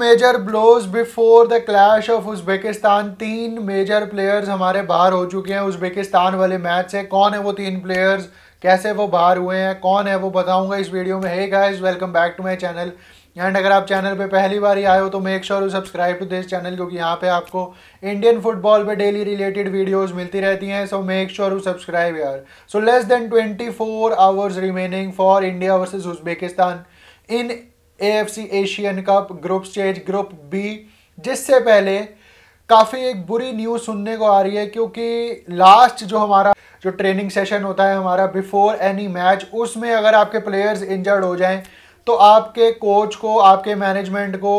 major blows before the clash of Uzbekistan तीन major players हमारे बाहर हो चुके हैं उज्बेकिस्तान वाले मैच से कौन है वो तीन प्लेयर्स कैसे वो बाहर हुए हैं कौन है वो बताऊंगा इस वीडियो में hey guys welcome back to my channel and अगर आप चैनल पे पहली बार आए हो तो make sure you subscribe to this channel क्योंकि यहाँ पे आपको इंडियन फुटबॉल पे डेली रिलेटेड वीडियोस मिलती रहती हैं so make sure you subscribe यार so less than 24 hours remaining for India versus Uzbekistan in C Asian cup group stage group B जिससे पहले काफ़ी एक बुरी न्यूज़ सुनने को आ रही है क्योंकि लास्ट जो हमारा जो ट्रेनिंग सेशन होता है हमारा बिफोर एनी मैच उसमें अगर आपके प्लेयर्स इंजर्ड हो जाएं तो आपके कोच को आपके मैनेजमेंट को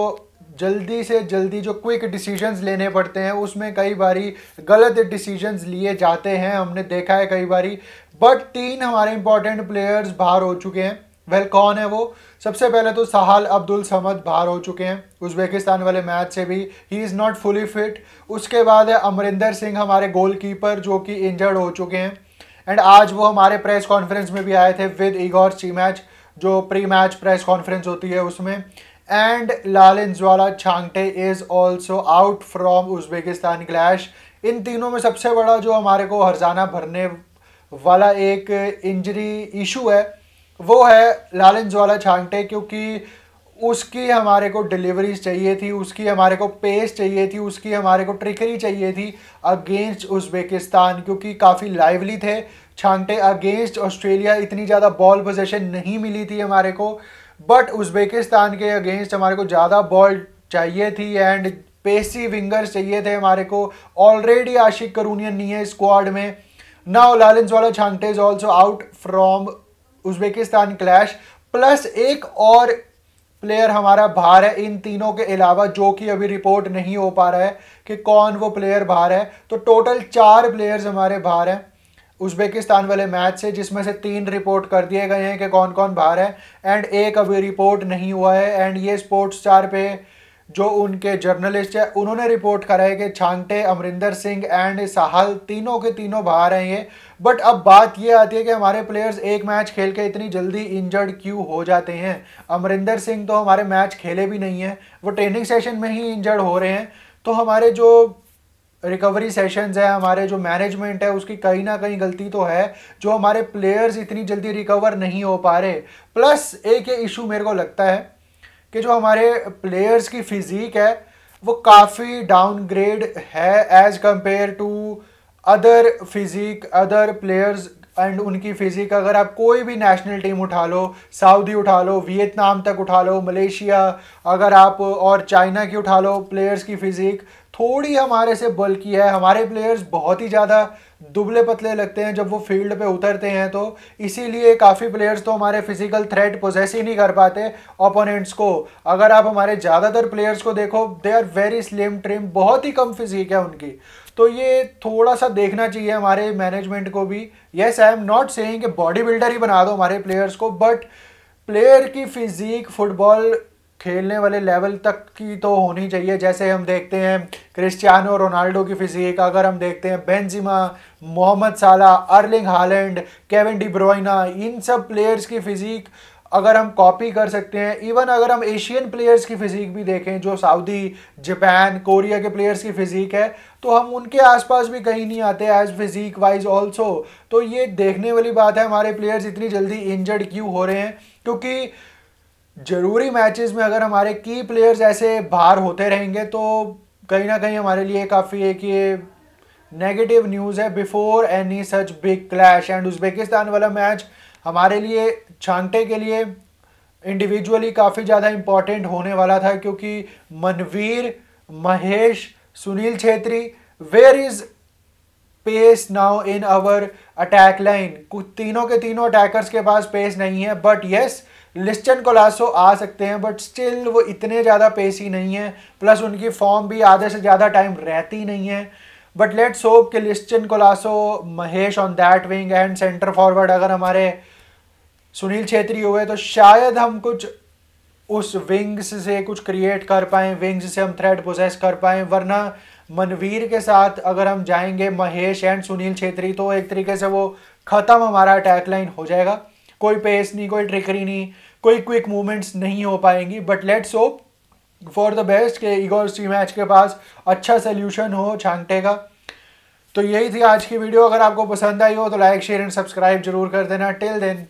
जल्दी से जल्दी जो क्विक डिसीजंस लेने पड़ते हैं उसमें कई बारी गलत डिसीजंस लिए जाते हैं हमने देखा है कई बारी बट तीन हमारे इंपॉर्टेंट प्लेयर्स बाहर हो चुके हैं वेल कौन है वो सबसे पहले तो सहाल अब्दुल समद बाहर हो चुके हैं उज्बेकिस्तान वाले मैच से भी he is not fully fit उसके बाद है अमरिंदर सिंह हमारे गोलकीपर जो कि इंजर्ड हो चुके हैं एंड आज वो हमारे प्रेस कॉन्फ्रेंस में भी आए थे विद इगोर सी मैच जो प्री मैच प्रेस कॉन्फ्रेंस होती है उसमें and Lal Zuala Chhangte is also out from Uzbekistan clash इन तीनों में सबसे बड़ा जो हमारे को हरजाना भरने वाला एक इंजरी इशू है वो है लालन ज्वाला छांगटे क्योंकि उसकी हमारे को डिलीवरीज चाहिए थी उसकी हमारे को पेस चाहिए थी उसकी हमारे को ट्रिकरी चाहिए थी अगेंस्ट उज्बेकिस्तान क्योंकि काफ़ी लाइवली थे छांटे अगेंस्ट ऑस्ट्रेलिया इतनी ज़्यादा बॉल पोजेशन नहीं मिली थी हमारे को बट उज्बेकिस्तान के अगेंस्ट हमारे को ज़्यादा बॉल चाहिए थी एंड पेसी विंगर्स चाहिए थे हमारे को ऑलरेडी आशिक करूनियन नहीं है स्क्वाड में now Lallianzuala Chhangte is also out from Uzbekistan clash plus एक और प्लेयर हमारा बाहर है इन तीनों के अलावा जो कि अभी रिपोर्ट नहीं हो पा रहा है कि कौन वो प्लेयर बाहर है तो टोटल चार प्लेयर्स हमारे बाहर हैं उज्बेकिस्तान वाले मैच से जिसमें से तीन रिपोर्ट कर दिए गए हैं कि कौन कौन बाहर है एंड एक अभी रिपोर्ट नहीं हुआ है एंड ये स्पोर्ट्स चार पे जो उनके जर्नलिस्ट है उन्होंने रिपोर्ट करा है कि छांगटे अमरिंदर सिंह एंड साहल तीनों के तीनों बाहर हैं ये बट अब बात ये आती है कि हमारे प्लेयर्स एक मैच खेल के इतनी जल्दी इंजर्ड क्यों हो जाते हैं अमरिंदर सिंह तो हमारे मैच खेले भी नहीं हैं वो ट्रेनिंग सेशन में ही इंजर्ड हो रहे हैं तो हमारे जो रिकवरी सेशंस है हमारे जो मैनेजमेंट है उसकी कहीं ना कहीं गलती तो है जो हमारे प्लेयर्स इतनी जल्दी रिकवर नहीं हो पा रहे प्लस एक ये इशू मेरे को लगता है कि जो हमारे प्लेयर्स की फिजीक है वो काफ़ी डाउनग्रेड है as compare to other physique other players and उनकी फिजिक अगर आप कोई भी नेशनल टीम उठा लो सऊदी उठा लो वियतनाम तक उठा लो मलेशिया अगर आप और चाइना की उठा लो प्लेयर्स की फिजिक थोड़ी हमारे से बल्कि है हमारे प्लेयर्स बहुत ही ज़्यादा दुबले पतले लगते हैं जब वो फील्ड पे उतरते हैं तो इसीलिए काफ़ी प्लेयर्स तो हमारे फिजिकल थ्रेट पोजेस ही नहीं कर पाते ओपोनेंट्स को अगर आप हमारे ज़्यादातर प्लेयर्स को देखो they are very slim trim बहुत ही कम फिजिक है उनकी तो ये थोड़ा सा देखना चाहिए हमारे मैनेजमेंट को भी yes I am not say body builder ही बना दो हमारे प्लेयर्स को बट प्लेयर की फिजिक फुटबॉल खेलने वाले लेवल तक की तो होनी चाहिए जैसे हम देखते हैं क्रिस्टियानो रोनाल्डो की फिजीक अगर हम देखते हैं Benzema Mohamed Salah Erling Haaland Kevin De Bruyne इन सब प्लेयर्स की फिजीक अगर हम कॉपी कर सकते हैं इवन अगर हम एशियन प्लेयर्स की फिजीक भी देखें जो सऊदी जापान कोरिया के प्लेयर्स की फिजीक है तो हम उनके आसपास भी कहीं नहीं आते एज फिजीक वाइज ऑल्सो तो ये देखने वाली बात है हमारे प्लेयर्स इतनी जल्दी इंजर्ड क्यों हो रहे हैं क्योंकि तो ज़रूरी मैचेस में अगर हमारे की प्लेयर्स ऐसे बाहर होते रहेंगे तो कहीं ना कहीं हमारे लिए काफ़ी एक ये नेगेटिव न्यूज़ है before any such big clash and Uzbekistan वाला मैच हमारे लिए छांटे के लिए इंडिविजुअली काफ़ी ज़्यादा इम्पॉर्टेंट होने वाला था क्योंकि Manvir Mahesh Sunil Chhetri where is pace now in our attack line कुछ तीनों के तीनों अटैकर्स के पास पेस नहीं है but yes yes, Liston Colaco आ सकते हैं बट स्टिल वो इतने ज़्यादा पेस ही नहीं है प्लस उनकी फॉर्म भी आधे से ज़्यादा टाइम रहती नहीं है बट लेट्स होप कि Liston Colaco Mahesh on that wing and centre forward अगर हमारे सुनील छेत्री हुए तो शायद हम कुछ उस विंग्स से कुछ क्रिएट कर पाएँ विंग्स से हम थ्रेड प्रोसेस कर पाएँ वरना मनवीर के साथ अगर हम जाएंगे महेश एंड सुनील छेत्री तो एक तरीके से वो ख़त्म हमारा अटैक लाइन हो जाएगा कोई पेस नहीं कोई ट्रिकरी नहीं कोई क्विक मूवमेंट्स नहीं हो पाएंगी but let's hope for the best के इगोर सी मैच के पास अच्छा सोल्यूशन हो छांगटे का तो यही थी आज की वीडियो अगर आपको पसंद आई हो तो लाइक शेयर एंड सब्सक्राइब जरूर कर देना टिल देन